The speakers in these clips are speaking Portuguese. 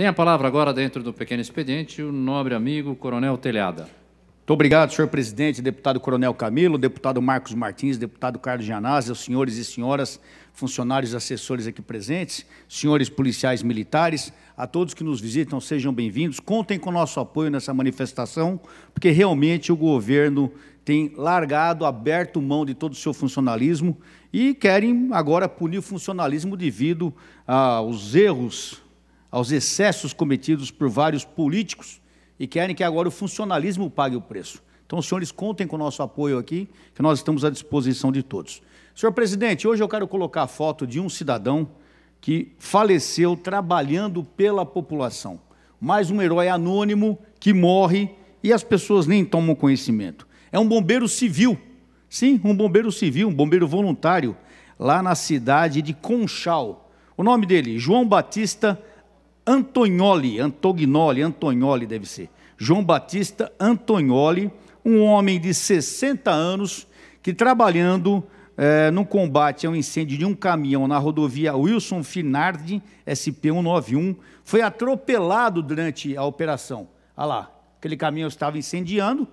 Tem a palavra agora, dentro do pequeno expediente, o nobre amigo Coronel Telhada. Muito obrigado, senhor presidente, deputado Coronel Camilo, deputado Marcos Martins, deputado Carlos Gianazzi, aos senhores e senhoras funcionários e assessores aqui presentes, senhores policiais militares, a todos que nos visitam, sejam bem-vindos. Contem com nosso apoio nessa manifestação, porque realmente o governo tem largado, aberto mão de todo o seu funcionalismo e querem agora punir o funcionalismo devido aos erros aos excessos cometidos por vários políticos e querem que agora o funcionalismo pague o preço. Então, os senhores contem com o nosso apoio aqui, que nós estamos à disposição de todos. Senhor presidente, hoje eu quero colocar a foto de um cidadão que faleceu trabalhando pela população. Mais um herói anônimo que morre e as pessoas nem tomam conhecimento. É um bombeiro civil, sim, um bombeiro civil, um bombeiro voluntário, lá na cidade de Conchal. O nome dele, João Batista Antonioli, Antognoli, Antonioli deve ser. João Batista Antonioli, um homem de 60 anos que trabalhando é, no combate ao incêndio de um caminhão na rodovia Wilson Finardi, SP-191, foi atropelado durante a operação. Olha lá, aquele caminhão estava incendiando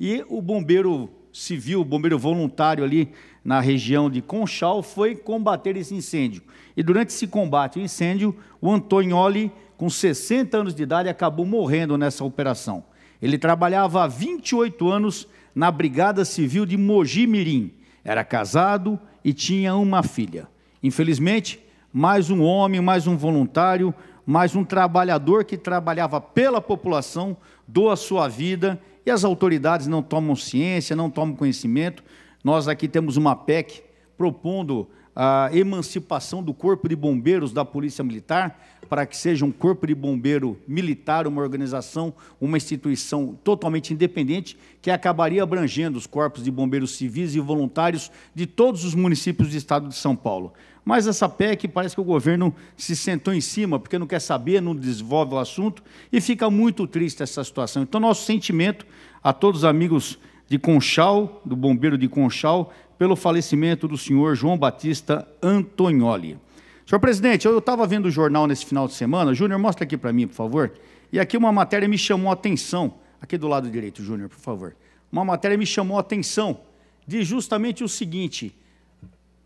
e o bombeiro civil, bombeiro voluntário ali na região de Conchal, foi combater esse incêndio. E durante esse combate ao incêndio, o Antonioli, com 60 anos de idade, acabou morrendo nessa operação. Ele trabalhava há 28 anos na Brigada Civil de Mogi Mirim. Era casado e tinha uma filha. Infelizmente, mais um homem, mais um voluntário, mais um trabalhador que trabalhava pela população, doa sua vida e as autoridades não tomam ciência, não tomam conhecimento. Nós aqui temos uma PEC propondo a emancipação do Corpo de Bombeiros da Polícia Militar, para que seja um Corpo de Bombeiro militar, uma organização, uma instituição totalmente independente, que acabaria abrangendo os corpos de bombeiros civis e voluntários de todos os municípios do estado de São Paulo. Mas essa PEC parece que o governo se sentou em cima, porque não quer saber, não desenvolve o assunto, e fica muito triste essa situação. Então, nosso sentimento a todos os amigos de Conchal, do bombeiro de Conchal, pelo falecimento do senhor João Batista Antonioli. Senhor presidente, eu estava vendo o jornal nesse final de semana. Júnior, mostra aqui para mim, por favor. E aqui uma matéria me chamou a atenção. Aqui do lado direito, Júnior, por favor. Uma matéria me chamou a atenção de justamente o seguinte.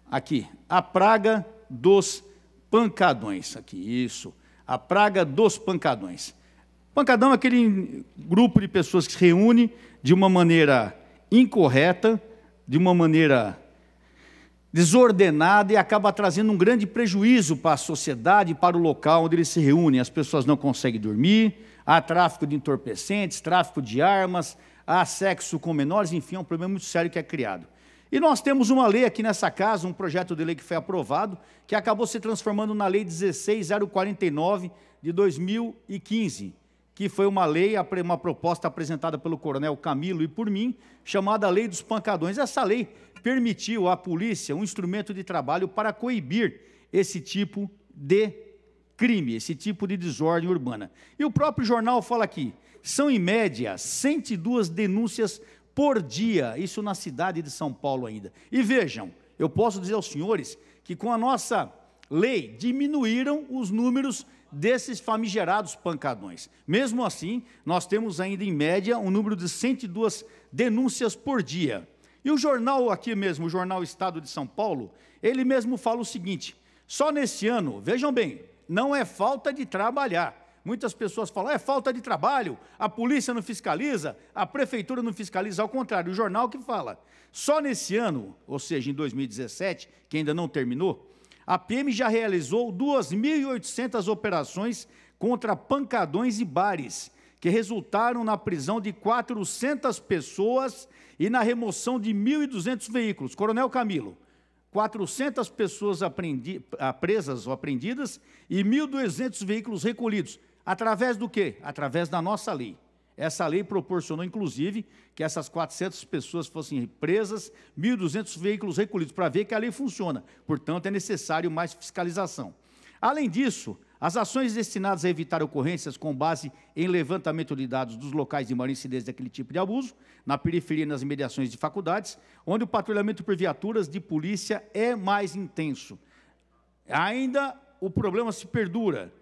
Aqui, a praga dos pancadões. Aqui, isso. A praga dos pancadões. Pancadão é aquele grupo de pessoas que se reúne de uma maneira incorreta, de uma maneira desordenada e acaba trazendo um grande prejuízo para a sociedade, para o local onde eles se reúnem. As pessoas não conseguem dormir, há tráfico de entorpecentes, tráfico de armas, há sexo com menores, enfim, é um problema muito sério que é criado. E nós temos uma lei aqui nessa casa, um projeto de lei que foi aprovado, que acabou se transformando na Lei 16049 de 2015 que foi uma lei, uma proposta apresentada pelo coronel Camilo e por mim, chamada Lei dos Pancadões. Essa lei permitiu à polícia um instrumento de trabalho para coibir esse tipo de crime, esse tipo de desordem urbana. E o próprio jornal fala aqui: são em média 102 denúncias por dia, isso na cidade de São Paulo ainda. E vejam, eu posso dizer aos senhores que com a nossa lei diminuíram os números desses famigerados pancadões. Mesmo assim, nós temos ainda em média um número de 102 denúncias por dia. E o jornal aqui mesmo, o jornal Estado de São Paulo, ele mesmo fala o seguinte: só nesse ano, vejam bem, não é falta de trabalhar. Muitas pessoas falam, é falta de trabalho, a polícia não fiscaliza, a prefeitura não fiscaliza, ao contrário, o jornal que fala. Só nesse ano, ou seja, em 2017, que ainda não terminou, a PM já realizou 2.800 operações contra pancadões e bares, que resultaram na prisão de 400 pessoas e na remoção de 1.200 veículos. Coronel Camilo, 400 pessoas aprendi, presas ou apreendidas e 1.200 veículos recolhidos. Através do quê? Através da nossa lei. Essa lei proporcionou, inclusive, que essas 400 pessoas fossem presas, 1.200 veículos recolhidos, para ver que a lei funciona. Portanto, é necessário mais fiscalização. Além disso, as ações destinadas a evitar ocorrências com base em levantamento de dados dos locais de maior incidência daquele tipo de abuso, na periferia e nas mediações de faculdades, onde o patrulhamento por viaturas de polícia é mais intenso. Ainda o problema se perdura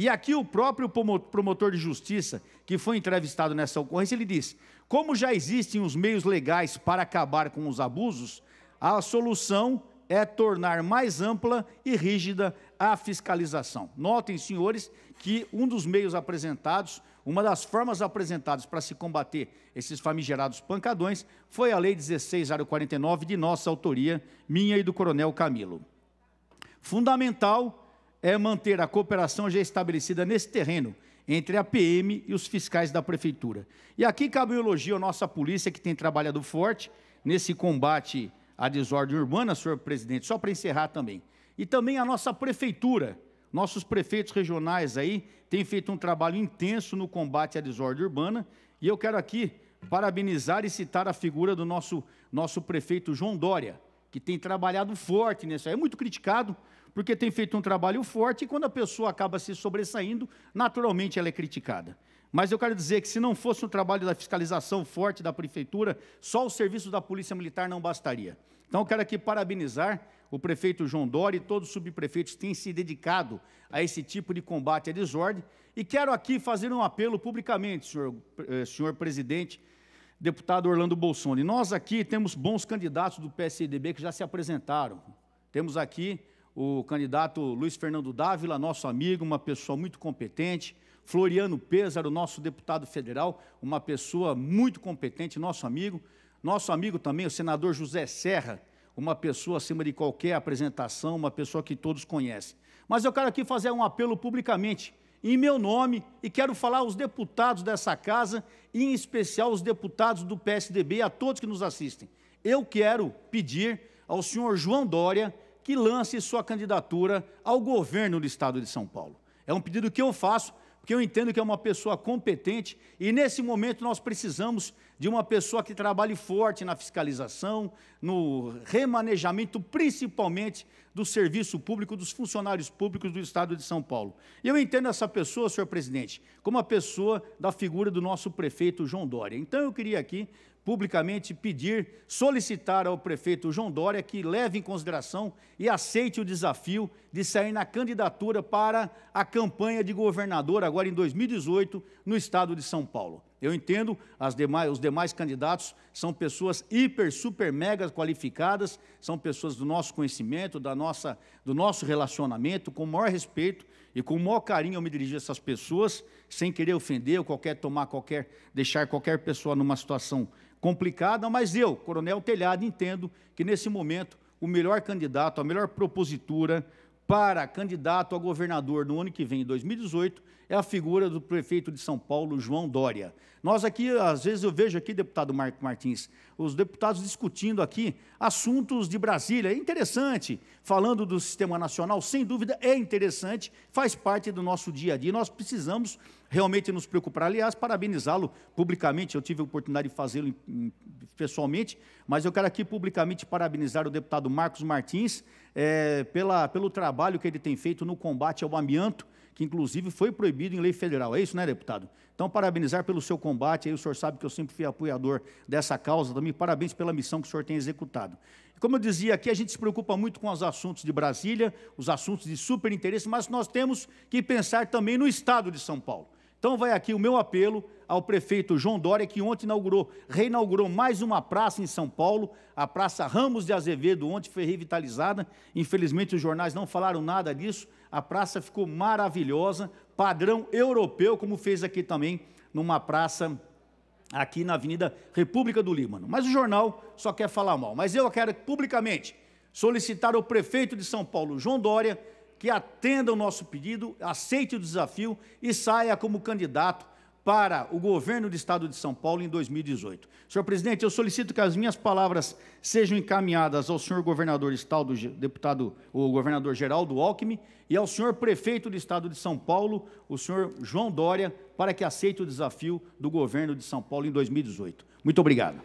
e aqui o próprio promotor de justiça, que foi entrevistado nessa ocorrência, ele diz: como já existem os meios legais para acabar com os abusos, a solução é tornar mais ampla e rígida a fiscalização. Notem, senhores, que um dos meios apresentados, uma das formas apresentadas para se combater esses famigerados pancadões, foi a Lei 16049 de nossa autoria, minha e do Coronel Camilo. Fundamental é manter a cooperação já estabelecida nesse terreno entre a PM e os fiscais da prefeitura. E aqui cabe um elogio à nossa polícia que tem trabalhado forte nesse combate à desordem urbana, senhor presidente, só para encerrar também. E também a nossa prefeitura, nossos prefeitos regionais aí têm feito um trabalho intenso no combate à desordem urbana, e eu quero aqui parabenizar e citar a figura do nosso nosso prefeito João Dória, que tem trabalhado forte nisso. É muito criticado, porque tem feito um trabalho forte e quando a pessoa acaba se sobressaindo, naturalmente ela é criticada. Mas eu quero dizer que se não fosse um trabalho da fiscalização forte da prefeitura, só o serviço da Polícia Militar não bastaria. Então eu quero aqui parabenizar o prefeito João Dória e todos os subprefeitos que têm se dedicado a esse tipo de combate à desordem. E quero aqui fazer um apelo publicamente, senhor, eh, senhor presidente, deputado Orlando Bolsonaro. Nós aqui temos bons candidatos do PSDB que já se apresentaram. Temos aqui o candidato Luiz Fernando Dávila, nosso amigo, uma pessoa muito competente, Floriano Pêsaro, nosso deputado federal, uma pessoa muito competente, nosso amigo, nosso amigo também, o senador José Serra, uma pessoa acima de qualquer apresentação, uma pessoa que todos conhecem. Mas eu quero aqui fazer um apelo publicamente, em meu nome, e quero falar aos deputados dessa casa, e em especial aos deputados do PSDB e a todos que nos assistem. Eu quero pedir ao senhor João Dória que lance sua candidatura ao governo do Estado de São Paulo. É um pedido que eu faço, porque eu entendo que é uma pessoa competente e, nesse momento, nós precisamos de uma pessoa que trabalhe forte na fiscalização, no remanejamento, principalmente, do serviço público, dos funcionários públicos do Estado de São Paulo. E eu entendo essa pessoa, senhor presidente, como a pessoa da figura do nosso prefeito João Dória. Então, eu queria aqui publicamente pedir, solicitar ao prefeito João Dória que leve em consideração e aceite o desafio de sair na candidatura para a campanha de governador agora em 2018 no estado de São Paulo. Eu entendo, demais, os demais candidatos são pessoas hiper, super, mega qualificadas, são pessoas do nosso conhecimento, da nossa, do nosso relacionamento, com o maior respeito e com o maior carinho eu me dirigi a essas pessoas, sem querer ofender ou qualquer tomar qualquer, deixar qualquer pessoa numa situação complicada, mas eu, Coronel Telhado, entendo que nesse momento o melhor candidato, a melhor propositura para candidato a governador no ano que vem, em 2018, é a figura do prefeito de São Paulo, João Dória. Nós aqui, às vezes eu vejo aqui, deputado Marco Martins, os deputados discutindo aqui assuntos de Brasília. É interessante, falando do sistema nacional, sem dúvida é interessante, faz parte do nosso dia a dia. Nós precisamos realmente nos preocupar. Aliás, parabenizá-lo publicamente. Eu tive a oportunidade de fazê-lo pessoalmente, mas eu quero aqui publicamente parabenizar o deputado Marcos Martins é, pela, pelo trabalho que ele tem feito no combate ao amianto que inclusive foi proibido em lei federal. É isso, né, deputado? Então, parabenizar pelo seu combate. Aí o senhor sabe que eu sempre fui apoiador dessa causa também. Parabéns pela missão que o senhor tem executado. Como eu dizia aqui, a gente se preocupa muito com os assuntos de Brasília, os assuntos de superinteresse, mas nós temos que pensar também no Estado de São Paulo. Então vai aqui o meu apelo ao prefeito João Dória, que ontem inaugurou, reinaugurou mais uma praça em São Paulo, a Praça Ramos de Azevedo, ontem foi revitalizada. Infelizmente os jornais não falaram nada disso, a praça ficou maravilhosa, padrão europeu, como fez aqui também numa praça aqui na Avenida República do Líbano. Mas o jornal só quer falar mal. Mas eu quero publicamente solicitar ao prefeito de São Paulo, João Dória, que atenda o nosso pedido, aceite o desafio e saia como candidato para o governo do Estado de São Paulo em 2018. Senhor presidente, eu solicito que as minhas palavras sejam encaminhadas ao senhor governador estado, deputado, o governador Geraldo Alckmin e ao senhor prefeito do Estado de São Paulo, o senhor João Dória, para que aceite o desafio do governo de São Paulo em 2018. Muito obrigado.